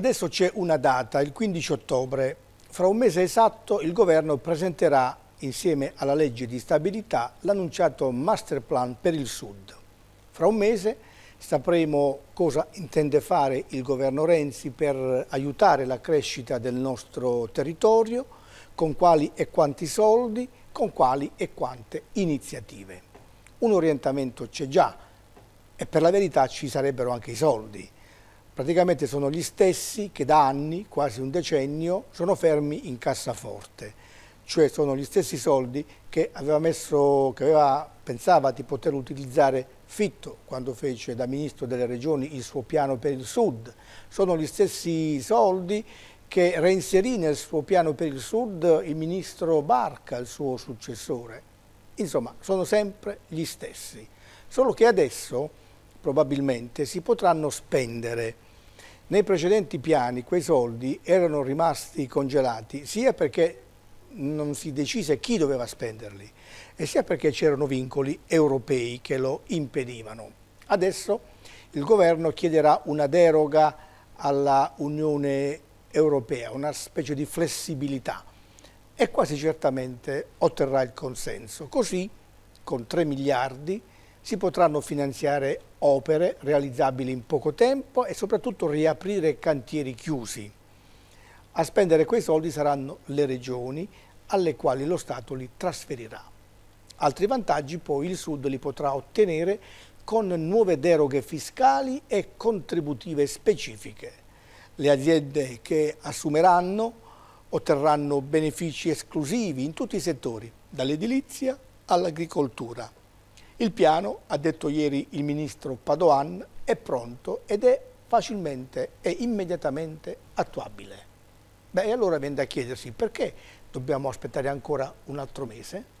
Adesso c'è una data, il 15 ottobre. Fra un mese esatto il governo presenterà, insieme alla legge di stabilità, l'annunciato master plan per il Sud. Fra un mese sapremo cosa intende fare il governo Renzi per aiutare la crescita del nostro territorio, con quali e quanti soldi, con quali e quante iniziative. Un orientamento c'è già e per la verità ci sarebbero anche i soldi praticamente sono gli stessi che da anni, quasi un decennio, sono fermi in cassaforte, cioè sono gli stessi soldi che aveva, messo, che aveva pensava di poter utilizzare Fitto quando fece da Ministro delle Regioni il suo piano per il Sud, sono gli stessi soldi che reinserì nel suo piano per il Sud il Ministro Barca, il suo successore. Insomma, sono sempre gli stessi, solo che adesso probabilmente si potranno spendere nei precedenti piani quei soldi erano rimasti congelati sia perché non si decise chi doveva spenderli e sia perché c'erano vincoli europei che lo impedivano. Adesso il governo chiederà una deroga alla Unione Europea, una specie di flessibilità e quasi certamente otterrà il consenso. Così con 3 miliardi si potranno finanziare opere realizzabili in poco tempo e soprattutto riaprire cantieri chiusi. A spendere quei soldi saranno le regioni alle quali lo Stato li trasferirà. Altri vantaggi poi il Sud li potrà ottenere con nuove deroghe fiscali e contributive specifiche. Le aziende che assumeranno otterranno benefici esclusivi in tutti i settori, dall'edilizia all'agricoltura. Il piano, ha detto ieri il ministro Padoan, è pronto ed è facilmente e immediatamente attuabile. Beh, allora viene da chiedersi perché dobbiamo aspettare ancora un altro mese?